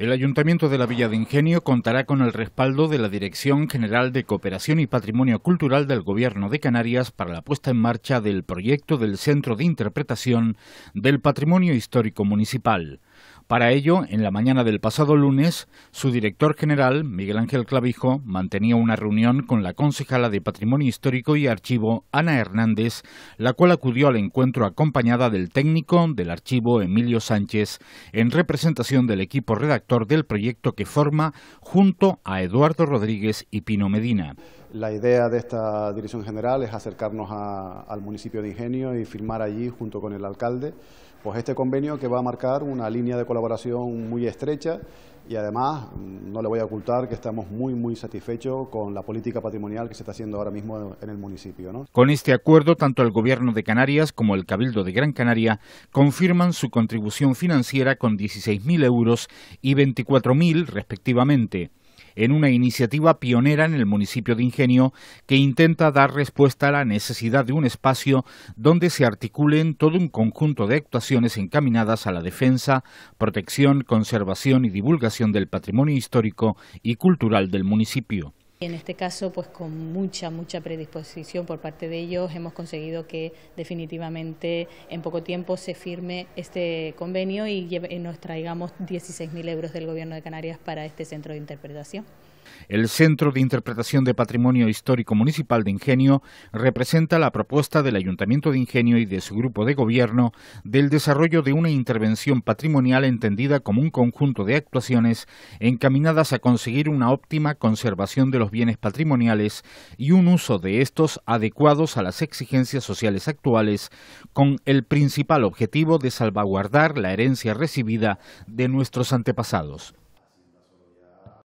El Ayuntamiento de la Villa de Ingenio contará con el respaldo de la Dirección General de Cooperación y Patrimonio Cultural del Gobierno de Canarias para la puesta en marcha del proyecto del Centro de Interpretación del Patrimonio Histórico Municipal. Para ello, en la mañana del pasado lunes, su director general, Miguel Ángel Clavijo, mantenía una reunión con la concejala de Patrimonio Histórico y Archivo, Ana Hernández, la cual acudió al encuentro acompañada del técnico del archivo, Emilio Sánchez, en representación del equipo redactor del proyecto que forma junto a Eduardo Rodríguez y Pino Medina. La idea de esta dirección general es acercarnos al municipio de Ingenio y firmar allí, junto con el alcalde, pues este convenio que va a marcar una línea de colaboración muy estrecha y además no le voy a ocultar que estamos muy muy satisfechos con la política patrimonial que se está haciendo ahora mismo en el municipio. Con este acuerdo, tanto el Gobierno de Canarias como el Cabildo de Gran Canaria confirman su contribución financiera con 16.000 euros y 24.000 respectivamente en una iniciativa pionera en el municipio de Ingenio que intenta dar respuesta a la necesidad de un espacio donde se articulen todo un conjunto de actuaciones encaminadas a la defensa, protección, conservación y divulgación del patrimonio histórico y cultural del municipio. En este caso, pues con mucha, mucha predisposición por parte de ellos, hemos conseguido que definitivamente en poco tiempo se firme este convenio y, nos traigamos 16.000 euros del Gobierno de Canarias para este centro de interpretación. El Centro de Interpretación de Patrimonio Histórico Municipal de Ingenio representa la propuesta del Ayuntamiento de Ingenio y de su grupo de gobierno del desarrollo de una intervención patrimonial entendida como un conjunto de actuaciones encaminadas a conseguir una óptima conservación de los bienes patrimoniales y un uso de estos adecuados a las exigencias sociales actuales, con el principal objetivo de salvaguardar la herencia recibida de nuestros antepasados.